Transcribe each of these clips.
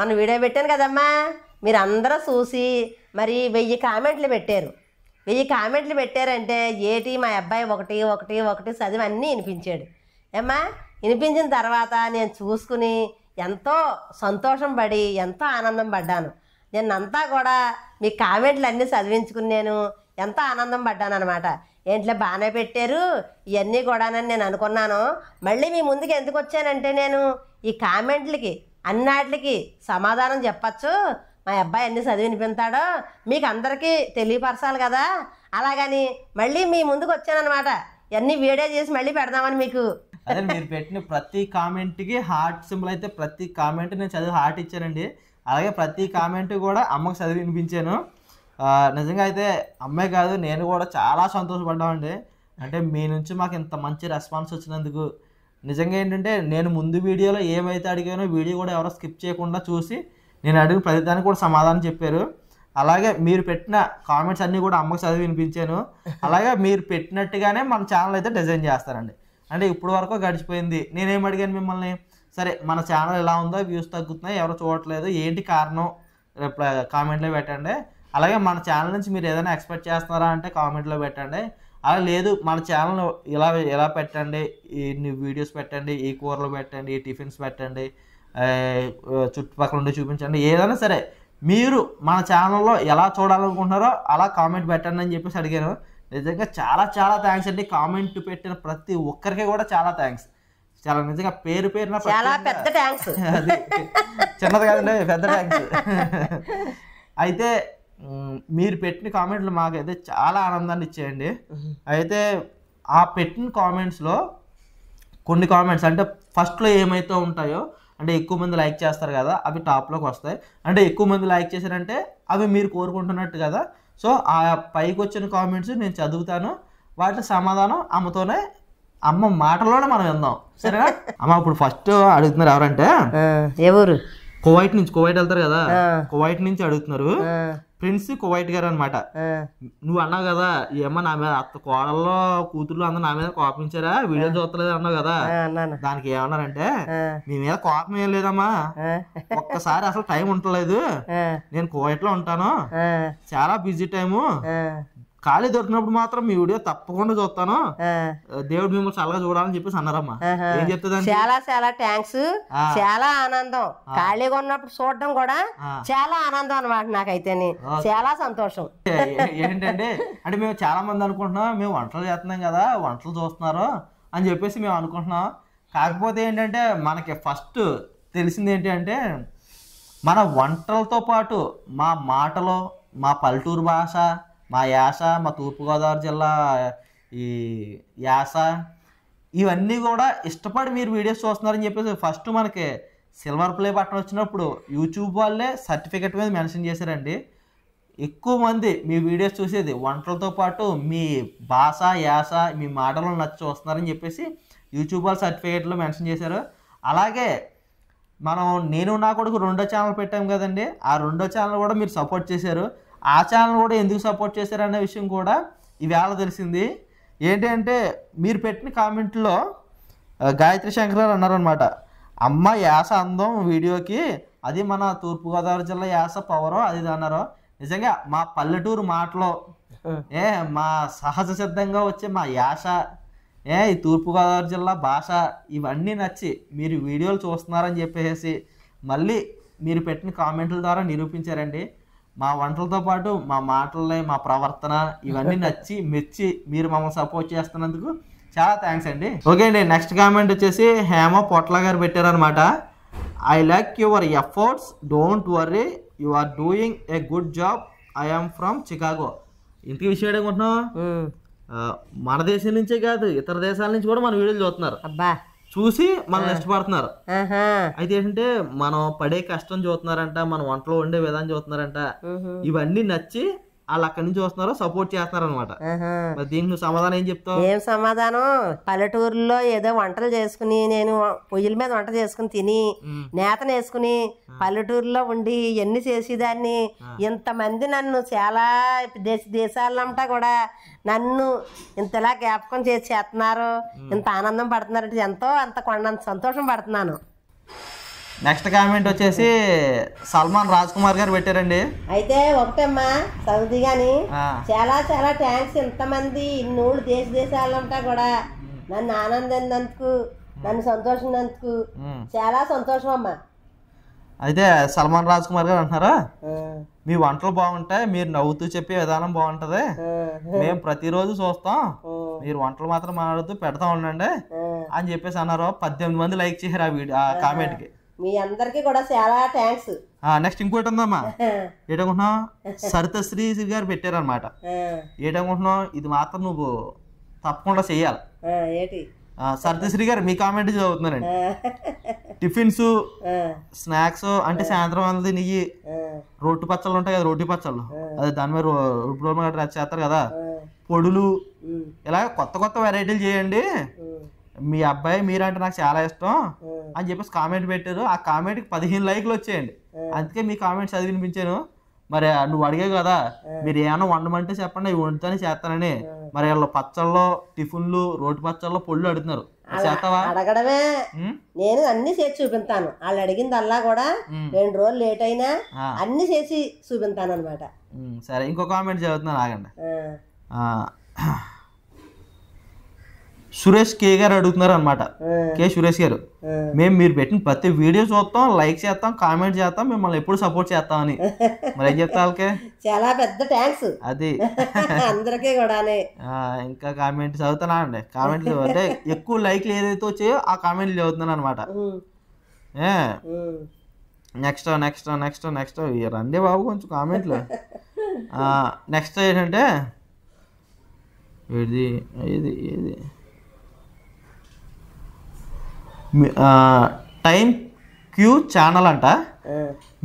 మనం వీడియో పెట్టాను కదమ్మా మీరు అందరూ చూసి మరి వెయ్యి కామెంట్లు పెట్టారు వెయ్యి కామెంట్లు పెట్టారంటే ఏటి మా అబ్బాయి ఒకటి ఒకటి ఒకటి చదివి అన్నీ వినిపించాడు ఏమ్మా వినిపించిన తర్వాత నేను చూసుకుని ఎంతో సంతోషం పడి ఎంతో ఆనందం పడ్డాను నిన్నంతా కూడా మీ కామెంట్లు అన్నీ చదివించుకుని నేను ఎంతో ఆనందం పడ్డాను అనమాట ఏంట్లో బాగానే పెట్టారు ఇవన్నీ కూడానని నేను అనుకున్నాను మళ్ళీ మీ ముందుకు ఎందుకు వచ్చానంటే నేను ఈ కామెంట్లకి అన్నాటికి సమాధానం చెప్పచ్చు మా అబ్బాయి అన్ని చదివి వినిపిస్తాడో మీకు అందరికీ తెలియపరచాలి కదా అలాగని మళ్ళీ మీ ముందుకు వచ్చానమాట ఇవన్నీ వీడియో చేసి మళ్ళీ పెడదామని మీకు అదే మీరు పెట్టిన ప్రతి కామెంట్కి హార్ట్ సింబల్ అయితే ప్రతి కామెంట్ నేను చదివి హార్ట్ ఇచ్చానండి అలాగే ప్రతి కామెంట్ కూడా అమ్మకు చదివి వినిపించాను నిజంగా అయితే అమ్మాయి కాదు నేను కూడా చాలా సంతోషపడ్డామండి అంటే మీ నుంచి మాకు ఇంత మంచి రెస్పాన్స్ వచ్చినందుకు నిజంగా ఏంటంటే నేను ముందు వీడియోలో ఏమైతే అడిగానో వీడియో కూడా ఎవరో స్కిప్ చేయకుండా చూసి నేను అడిగిన ప్రతిదానికి కూడా సమాధానం చెప్పారు అలాగే మీరు పెట్టిన కామెంట్స్ అన్నీ కూడా అమ్మకు చదివి వినిపించాను అలాగే మీరు పెట్టినట్టుగానే మన ఛానల్ అయితే డిజైన్ చేస్తారండి అంటే ఇప్పుడు వరకు గడిచిపోయింది నేనేం అడిగాను మిమ్మల్ని సరే మన ఛానల్ ఎలా ఉందో వ్యూస్ తగ్గుతున్నాయి ఎవరు చూడట్లేదు ఏంటి కారణం కామెంట్లో పెట్టండి అలాగే మన ఛానల్ నుంచి మీరు ఏదైనా ఎక్స్పెక్ట్ చేస్తున్నారా అంటే కామెంట్లో పెట్టండి అలా లేదు మన ఛానల్ ఇలా ఇలా పెట్టండి ఇన్ని వీడియోస్ పెట్టండి ఈ కూరలు పెట్టండి ఈ టిఫిన్స్ పెట్టండి చుట్టుపక్కల ఉండి చూపించండి ఏదైనా సరే మీరు మన ఛానల్లో ఎలా చూడాలనుకుంటున్నారో అలా కామెంట్ పెట్టండి అని చెప్పేసి అడిగాను నిజంగా చాలా చాలా థ్యాంక్స్ అండి కామెంట్ పెట్టిన ప్రతి ఒక్కరికి కూడా చాలా థ్యాంక్స్ చాలా నిజంగా పేరు పేరున చాలా పెద్ద థ్యాంక్స్ చిన్నది కాదండి పెద్ద థ్యాంక్స్ అయితే మీరు పెట్టిన కామెంట్లు మాకైతే చాలా ఆనందాన్ని ఇచ్చేయండి అయితే ఆ పెట్టిన కామెంట్స్లో కొన్ని కామెంట్స్ అంటే ఫస్ట్లో ఏమైతే ఉంటాయో అంటే ఎక్కువ మంది లైక్ చేస్తారు కదా అవి టాప్లోకి వస్తాయి అంటే ఎక్కువ మంది లైక్ చేశారంటే అవి మీరు కోరుకుంటున్నట్టు కదా సో ఆ పైకి వచ్చిన కామెంట్స్ నేను చదువుతాను వాటి సమాధానం అమ్మతోనే అమ్మ మాటలోనే మనం విందాం సరేనా అమ్మ ఇప్పుడు ఫస్ట్ అడుగుతున్నారు ఎవరంటే ఎవరు కువైట్ నుంచి కువైట్ వెళ్తారు కదా కువైట్ నుంచి అడుగుతున్నారు ఫ్రెండ్స్ కువైట్ గారు అనమాట నువ్వు అన్నావు కదా ఏమో నా మీద అత్త కోడల్లో కూతుర్లు అందరూ నా మీద కోపించారా వీడియో చూస్తలేదు అన్నావు కదా దానికి ఏమన్నారంటే మీ మీద కోపం ఏం లేదమ్మా ఒక్కసారి అసలు టైం ఉండలేదు నేను కువైట్ లో ఉంటాను చాలా బిజీ టైము ఖాళీ దొరికినప్పుడు మాత్రం మీ వీడియో తప్పకుండా చూస్తాను దేవుడు మిమ్మల్ని చల్లగా చూడాలని చెప్పేసి అన్నారమ్మా ఏం చెప్తుంది చాలా చాలా థ్యాంక్స్ చాలా ఆనందం ఖాళీగా ఉన్నప్పుడు చూడడం కూడా చాలా ఆనందం అనమాట నాకైతే చాలా సంతోషం ఏంటంటే అంటే మేము చాలా మంది అనుకుంటున్నాం మేము వంటలు చేస్తున్నాం కదా వంటలు చూస్తున్నారు అని చెప్పేసి మేము అనుకుంటున్నాం కాకపోతే ఏంటంటే మనకి ఫస్ట్ తెలిసింది ఏంటి అంటే మన వంటలతో పాటు మా మాటలు మా పల్లెటూరు భాష మా యాస మా తూర్పుగోదావరి జిల్లా ఈ యాస ఇవన్నీ కూడా ఇష్టపడి మీరు వీడియోస్ చూస్తున్నారని చెప్పేసి ఫస్ట్ మనకి సిల్వర్ ప్లే బటన్ వచ్చినప్పుడు యూట్యూబ్ వాళ్ళే సర్టిఫికెట్ మీద మెన్షన్ చేశారండి ఎక్కువ మంది మీ వీడియోస్ చూసేది వంటలతో పాటు మీ భాష యాస మీ మాటలు నచ్చి చూస్తున్నారని చెప్పేసి యూట్యూబ్ వాళ్ళ సర్టిఫికేట్లో మెన్షన్ చేశారు అలాగే మనం నేను నా కొడుకు రెండో ఛానల్ పెట్టాం కదండి ఆ రెండో ఛానల్ కూడా మీరు సపోర్ట్ చేశారు ఆచారాలను కూడా ఎందుకు సపోర్ట్ చేశారనే విషయం కూడా ఈవేళ తెలిసింది ఏంటంటే మీరు పెట్టిన కామెంట్లో గాయత్రి శంకర్ అన్నారనమాట అమ్మ యాస అందం వీడియోకి అది మన తూర్పుగోదావరి జిల్లా యాస పవరో అది అన్నారో నిజంగా మా పల్లెటూరు మాటలో ఏ మా సహజ సిద్ధంగా వచ్చే మా యాస ఏ ఈ తూర్పుగోదావరి జిల్లా భాష ఇవన్నీ నచ్చి మీరు వీడియోలు చూస్తున్నారని చెప్పేసి మళ్ళీ మీరు పెట్టిన కామెంట్ల ద్వారా నిరూపించారండి మా వంటలతో పాటు మా మాటలని మా ప్రవర్తన ఇవన్నీ నచ్చి మెచ్చి మీరు మమ్మల్ని సపోర్ట్ చేస్తున్నందుకు చాలా థ్యాంక్స్ అండి ఓకే అండి నెక్స్ట్ కామెంట్ వచ్చేసి హేమ పొట్ల గారు పెట్టారనమాట I like your efforts don't worry you are doing a good job I'm from Chicago ఇంటికి విషయం ఏడేమంటున్నావు మన దేశం నుంచే కాదు ఇతర దేశాల నుంచి కూడా మన వీడియోలు చూస్తున్నారు అబ్బా చూసి మనం ఇష్టపడుతున్నారు అయితే ఏంటంటే మనం పడే కష్టం చూస్తున్నారంట మన వంటలో వండే విధానం చూస్తున్నారంట ఇవన్నీ నచ్చి వాళ్ళు అక్కడి నుంచి వస్తున్నారో సపోర్ట్ చేస్తున్నారు అనమాట దీనికి నువ్వు సమాధానం ఏం చెప్తావు ఏం సమాధానం పల్లెటూరులో ఏదో వంటలు చేసుకుని నేను పొయ్యిల మీద వంట చేసుకుని తిని నేతను వేసుకుని పల్లెటూరులో ఉండి ఎన్ని చేసేదాన్ని ఇంతమంది నన్ను చాలా దేశ దేశాలంటా కూడా నన్ను ఇంతలా జ్ఞాపకం చేసి చేస్తున్నారు ఇంత ఆనందం పడుతున్నారు ఎంతో అంత కొండ సంతోషం పడుతున్నాను నెక్స్ట్ కామెంట్ వచ్చేసి సల్మాన్ రాజ్ కుమార్ గారు పెట్టారండి అయితే ఒకటమ్మా సౌది గాని చాలా చాలా థ్యాంక్స్ ఇంతమంది ఇన్నోళ్ళు దేశ దేశాలంటా కూడా నన్ను ఆనందించినందుకు నన్ను సంతోషించినందుకు చాలా సంతోషం అమ్మా అయితే సల్మాన్ రాజ్ కుమార్ గారు అంటున్నారా మీ వంటలు బాగుంటాయి మీరు నవ్వుతూ చెప్పే విధానం బాగుంటది మేము ప్రతిరోజు చూస్తాం మీరు వంటలు మాత్రం మాట్లాడుతూ పెడతా ఉండండి అని చెప్పేసి అన్నారు పద్దెనిమిది మంది లైక్ చేశారు ఆ వీడియో ఆ కామెంట్కి మీ అందరికీ కూడా చాలా థ్యాంక్స్ నెక్స్ట్ ఇంకోటి ఉందమ్మా ఏటనుకుంటున్నావు శ్రీ గారు పెట్టారనమాట ఏటనుకుంటున్నావు ఇది మాత్రం నువ్వు తప్పకుండా చెయ్యాలి ఏంటి సరితశ్రీ గారు మీ కామెంట్ చదువుతున్నానండి టిఫిన్స్ స్నాక్స్ అంటే సాయంత్రం అన్నది నెయ్యి రోడ్డు పచ్చళ్ళు ఉంటాయి కదా రోటి పచ్చళ్ళు అదే దాని మీద ఇప్పుడు చేస్తారు కదా పొడులు ఇలా కొత్త కొత్త వెరైటీలు చేయండి మీ అబ్బాయి మీరంటే నాకు చాలా ఇష్టం అని చెప్పేసి కామెంట్ పెట్టారు ఆ కామెంట్కి పదిహేను లైక్లు వచ్చేయండి అందుకే మీ కామెంట్స్ చదివి వినిపించాను మరి నువ్వు అడిగావు కదా మీరు ఏమైనా వండమంటే చెప్పండి ఇవి చేస్తానని మరి వాళ్ళు పచ్చళ్ళు టిఫిన్లు రోటి పచ్చళ్ళు పొళ్ళు అడుగుతున్నారు చేస్తావా అడగడమే నేను అన్ని చేసి చూపిస్తాను వాళ్ళు అడిగిందల్లా కూడా రెండు రోజులు లేట్ అయినా అన్ని చేసి చూపిస్తాను అనమాట సరే ఇంకో కామెంట్ చదువుతున్నాను ఆగండి సురేష్ కే గారు అడుగుతున్నారు అనమాట కే సురేష్ గారు మేము మీరు పెట్టిన ప్రతి వీడియో చూస్తాం లైక్ చేస్తాం కామెంట్ చేస్తాం మిమ్మల్ని ఎప్పుడు సపోర్ట్ చేస్తాం అని మరి ఏం చెప్తా చాలా పెద్ద థ్యాంక్స్ అది అందరికీ కూడా ఇంకా కామెంట్ చదువుతున్నా అండి కామెంట్లు అంటే ఎక్కువ లైక్లు ఏదైతే వచ్చాయో ఆ కామెంట్లు చదువుతున్నాను అనమాట నెక్స్ట్ నెక్స్ట్ నెక్స్ట్ నెక్స్ట్ రండి బాబు కొంచెం కామెంట్లు నెక్స్ట్ ఏంటంటే ఇది ఇది ఇది టైం క్యూ ఛానల్ అంట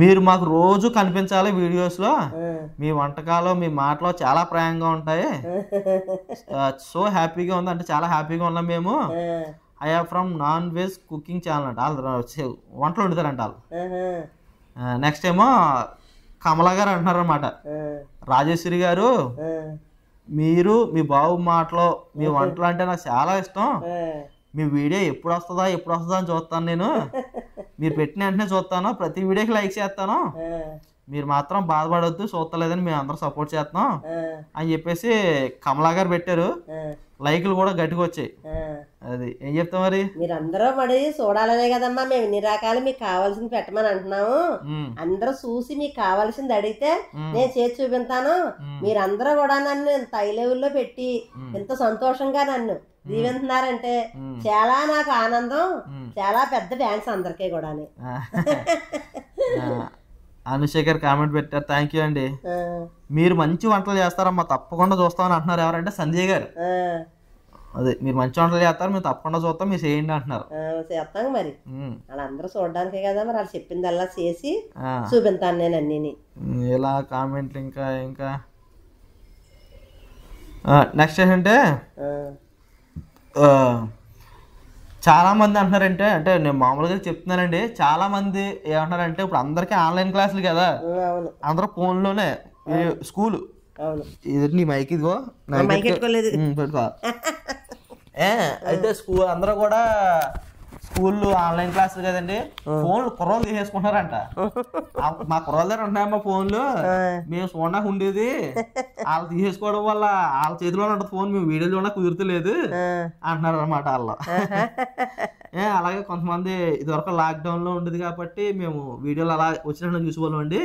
మీరు మాకు రోజు కనిపించాలి వీడియోస్లో మీ వంటకాలు మీ మాటలు చాలా ప్రాయంగా ఉంటాయి సో హ్యాపీగా ఉంది అంటే చాలా హ్యాపీగా ఉన్నాం మేము I from non veg cooking channel అంట వాళ్ళు వంటలు వండుతారంట వాళ్ళు నెక్స్ట్ ఏమో కమల గారు అంటున్నారు అనమాట రాజేశ్వరి గారు మీరు మీ బాబు మాటలో మీ వంటలు అంటే నాకు చాలా ఇష్టం మీ వీడియో ఎప్పుడు వస్తుందా ఎప్పుడు వస్తుందా అని చూస్తాను నేను మీరు పెట్టిన వెంటనే చూస్తాను ప్రతి వీడియోకి లైక్ చేస్తాను మీరు మాత్రం బాధపడద్దు చూస్తలేదని మేము అందరం సపోర్ట్ చేస్తాం అని చెప్పేసి కమలా గారు పెట్టారు లైకులు కూడా గట్టిగా వచ్చాయి అది ఏం చెప్తాం మరి మీరందరూ పడి చూడాలనే కదమ్మా మేము ఇన్ని రకాలు మీకు కావాల్సింది పెట్టమని అంటున్నాము అందరూ చూసి మీకు కావాల్సింది అడిగితే నేను చేసి చూపింతాను మీరందరూ కూడా నన్ను తై లెవెల్లో పెట్టి ఎంతో సంతోషంగా నన్ను దీవింటున్నారంటే చాలా నాకు ఆనందం చాలా పెద్ద డ్యాన్స్ అందరికీ కూడా అనుశేఖర్ కామెంట్ పెట్టారు థ్యాంక్ యూ అండి మీరు మంచి వంటలు చేస్తారమ్మా తప్పకుండా చూస్తామని అంటున్నారు ఎవరంటే సంజయ్ గారు అదే మీరు మంచి వంటలు చేస్తారు మేము తప్పకుండా చూస్తాం మీరు చేయండి అంటున్నారు చేస్తాం మరి వాళ్ళందరూ చూడడానికే కదా మరి వాళ్ళు అలా చేసి చూపిస్తాను నేను అన్నిని ఇలా కామెంట్లు ఇంకా ఇంకా నెక్స్ట్ ఏంటంటే చాలామంది అంటున్నారంటే అంటే నేను మామూలుగా చెప్తున్నానండి చాలామంది ఏమంటున్నారంటే ఇప్పుడు అందరికీ ఆన్లైన్ క్లాసులు కదా అందరూ ఫోన్లోనే స్కూల్ నీ మైక్ ఇదిగో ఏ అయితే స్కూల్ అందరూ కూడా స్కూల్లో ఆన్లైన్ క్లాసులు కదండి ఫోన్లు కుర్రోలు తీసేసుకుంటున్నారంట మా కుర్రల దగ్గర ఉన్నాయమ్మా ఫోన్లు మేము చూడడానికి ఉండేది వాళ్ళు తీసేసుకోవడం వల్ల వాళ్ళ చేతిలో ఉన్న ఫోన్ మేము వీడియోలు చూడడానికి కుదురుతలేదు అంటున్నారు అనమాట వాళ్ళు అలాగే కొంతమంది ఇదివరకు లాక్డౌన్ లో ఉండేది కాబట్టి మేము వీడియోలు అలా వచ్చినట్టు చూసుకోవాలి అండి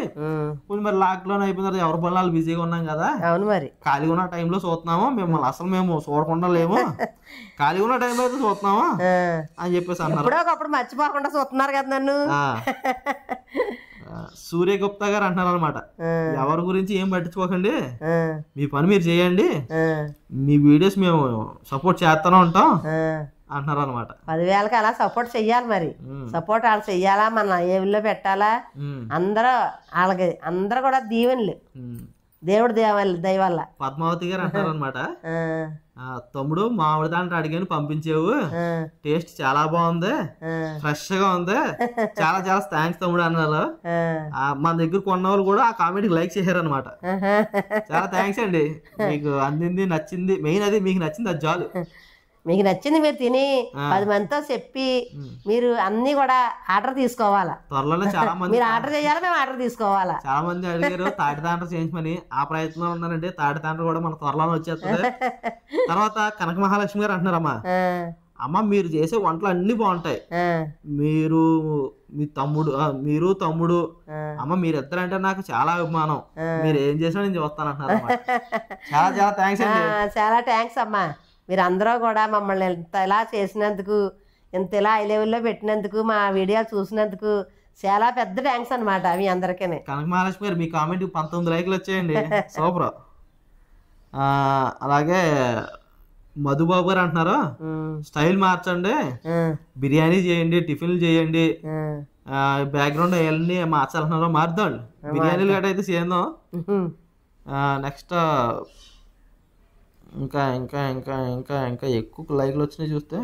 కొంచెం మరి లాక్డౌన్ అయిపోయిన తర్వాత ఎవరి పనులు బిజీగా ఉన్నాం కదా అవును మరి ఖాళీగా ఉన్న టైంలో చూస్తున్నాము మిమ్మల్ని అసలు మేము చూడకుండా లేము ఖాళీగా ఉన్న టైంలో అయితే చూస్తున్నాము అని చెప్పేసి ఎప్పుడోకప్పుడు మర్చిపోకుండా చూస్తున్నారు కదా నన్ను గుప్తా గారు అంటున్నారు అనమాట ఎవరి గురించి ఏం పట్టించుకోకండి మీ పని మీరు చేయండి మీ వీడియోస్ మేము సపోర్ట్ చేస్తూనే ఉంటాం అంటున్నారు అనమాట పదివేలకు అలా సపోర్ట్ చెయ్యాలి మరి సపోర్ట్ వాళ్ళు చెయ్యాలా మన ఏవిలో పెట్టాలా అందరూ వాళ్ళకి అందరూ కూడా దీవెన్లు దేవుడు దేవాలి దయవల్ల పద్మావతి గారు అంటారు అనమాట తమ్ముడు మామిడి దాంట్లో అడిగాను పంపించేవు టేస్ట్ చాలా బాగుంది ఫ్రెష్ గా ఉంది చాలా చాలా థ్యాంక్స్ తమ్ముడు అన్నారు మన దగ్గర కొన్న వాళ్ళు కూడా ఆ కామెడీకి లైక్ చేశారు అనమాట చాలా థ్యాంక్స్ అండి మీకు అందింది నచ్చింది మెయిన్ అది మీకు నచ్చింది అది చాలు మీకు నచ్చింది మీరు తిని పది మందితో చెప్పి మీరు అన్ని కూడా ఆర్డర్ తీసుకోవాలా త్వరలోనే చాలా మంది మీరు ఆర్డర్ చేయాలి మేము ఆర్డర్ తీసుకోవాలా చాలా మంది అడిగారు తాటి తాండ్ర చేయించమని ఆ ప్రయత్నం ఉన్నారండి తాటి తాండ్ర కూడా మన త్వరలోనే వచ్చేస్తుంది తర్వాత కనక మహాలక్ష్మి గారు అంటున్నారమ్మా అమ్మ మీరు చేసే వంటలు అన్ని బాగుంటాయి మీరు మీ తమ్ముడు మీరు తమ్ముడు అమ్మ ఇద్దరు అంటే నాకు చాలా అభిమానం మీరు ఏం చేసినా నేను చూస్తాను అంటున్నారు చాలా చాలా థ్యాంక్స్ చాలా థ్యాంక్స్ అమ్మా మీరందరూ కూడా మమ్మల్ని ఎంత ఇలా చేసినందుకు ఇంత ఇలా హై లెవెల్లో పెట్టినందుకు మా వీడియో చూసినందుకు చాలా పెద్ద థ్యాంక్స్ అనమాట మీ అందరికీ కనక మహాలక్ష్మి గారు మీ కామెంట్ పంతొమ్మిది లైక్లు వచ్చాయండి సూపర్ అలాగే మధుబాబు గారు అంటున్నారు స్టైల్ మార్చండి బిర్యానీ చేయండి టిఫిన్ చేయండి బ్యాక్గ్రౌండ్ అవన్నీ మార్చాలన్నారో మార్దాం బిర్యానీలు గట్ట అయితే చేద్దాం నెక్స్ట్ ఇంకా ఇంకా ఇంకా ఇంకా ఇంకా ఎక్కువ లైక్లు వచ్చినాయి చూస్తే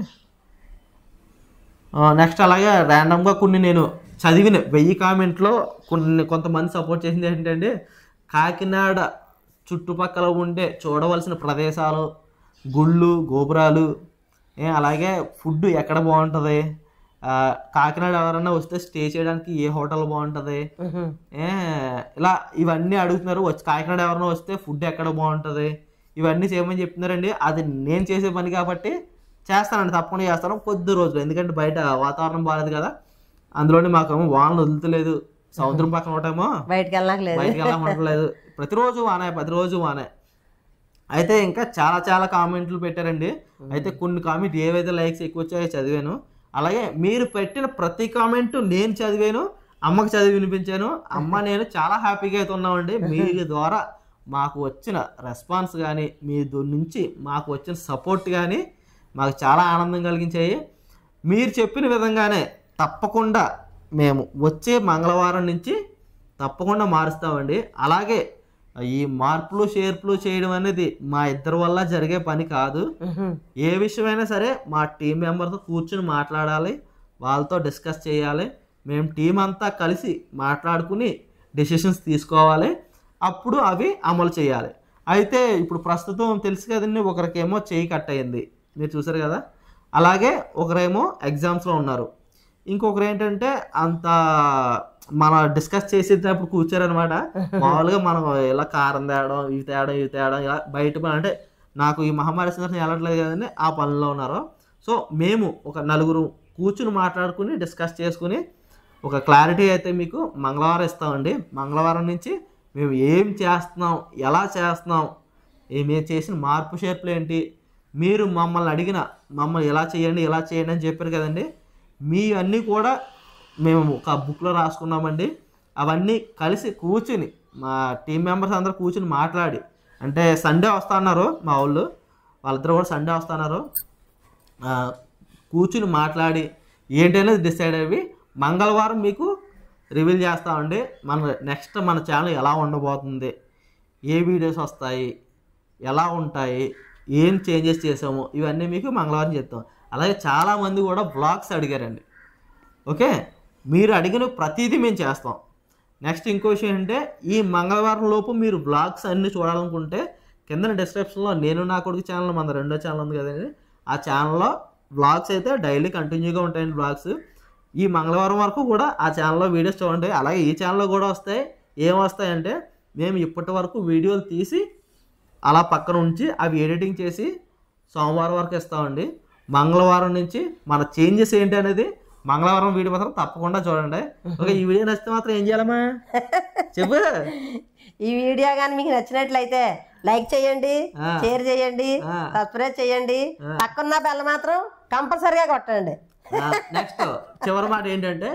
నెక్స్ట్ అలాగే ర్యాండమ్గా కొన్ని నేను చదివిన వెయ్యి కామెంట్లో కొన్ని కొంతమంది సపోర్ట్ చేసింది ఏంటంటే కాకినాడ చుట్టుపక్కల ఉండే చూడవలసిన ప్రదేశాలు గుళ్ళు గోపురాలు అలాగే ఫుడ్ ఎక్కడ బాగుంటుంది కాకినాడ ఎవరన్నా వస్తే స్టే చేయడానికి ఏ హోటల్ బాగుంటుంది ఇలా ఇవన్నీ అడుగుతున్నారు వచ్చి కాకినాడ ఎవరన్నా వస్తే ఫుడ్ ఎక్కడ బాగుంటుంది ఇవన్నీ చేయమని చెప్తున్నారండి అది నేను చేసే పని కాబట్టి చేస్తానండి తప్పకుండా చేస్తాను కొద్ది రోజులు ఎందుకంటే బయట వాతావరణం బాగాలేదు కదా అందులోనే మాకేమో వానలు వదులుతలేదు సముద్రం పక్కన ఒకటేమో బయటకు వెళ్ళలేదు బయటకు వెళ్ళలేదు ప్రతిరోజు వానే ప్రతిరోజు వానే అయితే ఇంకా చాలా చాలా కామెంట్లు పెట్టారండి అయితే కొన్ని కామెంట్ ఏవైతే లైక్స్ ఎక్కువ వచ్చాయో చదివాను అలాగే మీరు పెట్టిన ప్రతి కామెంట్ నేను చదివాను అమ్మకి చదివి వినిపించాను అమ్మ నేను చాలా హ్యాపీగా అయితే ఉన్నామండి మీ ద్వారా మాకు వచ్చిన రెస్పాన్స్ కానీ మీ నుంచి మాకు వచ్చిన సపోర్ట్ కానీ మాకు చాలా ఆనందం కలిగించాయి మీరు చెప్పిన విధంగానే తప్పకుండా మేము వచ్చే మంగళవారం నుంచి తప్పకుండా మారుస్తామండి అలాగే ఈ మార్పులు షేర్పులు చేయడం అనేది మా ఇద్దరి వల్ల జరిగే పని కాదు ఏ విషయమైనా సరే మా టీం మెంబర్తో కూర్చుని మాట్లాడాలి వాళ్ళతో డిస్కస్ చేయాలి మేము టీం అంతా కలిసి మాట్లాడుకుని డెసిషన్స్ తీసుకోవాలి అప్పుడు అవి అమలు చేయాలి అయితే ఇప్పుడు ప్రస్తుతం తెలుసు కదండి ఒకరికేమో చేయి కట్ అయ్యింది మీరు చూసారు కదా అలాగే ఒకరేమో ఎగ్జామ్స్లో ఉన్నారు ఇంకొకరు ఏంటంటే అంత మన డిస్కస్ చేసేటప్పుడు కూర్చారనమాట మామూలుగా మనం ఇలా కారం తేయడం ఇవి తేయడం ఇవి తేయడం ఇలా బయట అంటే నాకు ఈ మహమ్మారి సందర్శన వెళ్ళట్లేదు కదండి ఆ పనుల్లో ఉన్నారు సో మేము ఒక నలుగురు కూర్చుని మాట్లాడుకుని డిస్కస్ చేసుకుని ఒక క్లారిటీ అయితే మీకు మంగళవారం ఇస్తామండి మంగళవారం నుంచి మేము ఏం చేస్తున్నాం ఎలా చేస్తున్నాం మేము చేసిన మార్పు షేర్పులు ఏంటి మీరు మమ్మల్ని అడిగిన మమ్మల్ని ఎలా చేయండి ఎలా చేయండి అని చెప్పారు కదండి మీ అన్నీ కూడా మేము ఒక బుక్లో రాసుకున్నామండి అవన్నీ కలిసి కూర్చుని మా టీం మెంబర్స్ అందరూ కూర్చుని మాట్లాడి అంటే సండే వస్తున్నారు మా వాళ్ళు వాళ్ళిద్దరు కూడా సండే వస్తున్నారు కూర్చుని మాట్లాడి ఏంటనేది డిసైడ్ అయ్యి మంగళవారం మీకు రివీల్ చేస్తామండి మన నెక్స్ట్ మన ఛానల్ ఎలా ఉండబోతుంది ఏ వీడియోస్ వస్తాయి ఎలా ఉంటాయి ఏం చేంజెస్ చేసాము ఇవన్నీ మీకు మంగళవారం చెప్తాం అలాగే చాలామంది కూడా బ్లాగ్స్ అడిగారండి ఓకే మీరు అడిగిన ప్రతిదీ మేము చేస్తాం నెక్స్ట్ ఇంకో విషయం అంటే ఈ మంగళవారం లోపు మీరు బ్లాగ్స్ అన్నీ చూడాలనుకుంటే కింద డిస్క్రిప్షన్లో నేను నా కొడుకు ఛానల్ మన రెండో ఛానల్ ఉంది కదండి ఆ ఛానల్లో బ్లాగ్స్ అయితే డైలీ కంటిన్యూగా ఉంటాయండి బ్లాగ్స్ ఈ మంగళవారం వరకు కూడా ఆ ఛానల్లో వీడియోస్ చూడండి అలాగే ఈ ఛానల్లో కూడా వస్తాయి ఏం వస్తాయంటే మేము ఇప్పటి వరకు వీడియోలు తీసి అలా పక్కన ఉంచి అవి ఎడిటింగ్ చేసి సోమవారం వరకు ఇస్తామండి మంగళవారం నుంచి మన చేంజెస్ ఏంటి అనేది మంగళవారం వీడియో మాత్రం తప్పకుండా చూడండి ఓకే ఈ వీడియో నచ్చితే మాత్రం ఏం చేయాలమ్మా చెప్పు ఈ వీడియో కానీ మీకు నచ్చినట్లయితే లైక్ చేయండి షేర్ చేయండి సబ్స్క్రైబ్ చేయండి పక్కన బెల్ల మాత్రం కంపల్సరిగా కొట్టండి నెక్స్ట్ చివరి మాట ఏంటంటే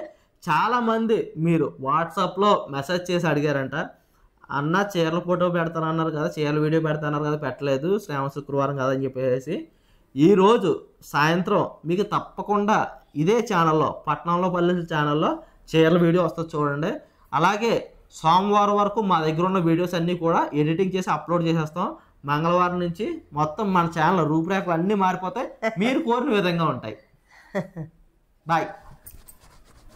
చాలా మంది మీరు వాట్సాప్లో మెసేజ్ చేసి అడిగారంట అన్న చీరల ఫోటో పెడతానన్నారు కదా చీరల వీడియో పెడతానన్నారు కదా పెట్టలేదు శ్రేమ శుక్రవారం కదా అని చెప్పేసి ఈరోజు సాయంత్రం మీకు తప్పకుండా ఇదే ఛానల్లో పట్టణంలో పల్లెసిన ఛానల్లో చీరల వీడియో వస్తుంది చూడండి అలాగే సోమవారం వరకు మా దగ్గర ఉన్న వీడియోస్ అన్నీ కూడా ఎడిటింగ్ చేసి అప్లోడ్ చేసేస్తాం మంగళవారం నుంచి మొత్తం మన ఛానల్ రూపురేఖలు అన్నీ మారిపోతాయి మీరు కోరిన విధంగా ఉంటాయి Bye.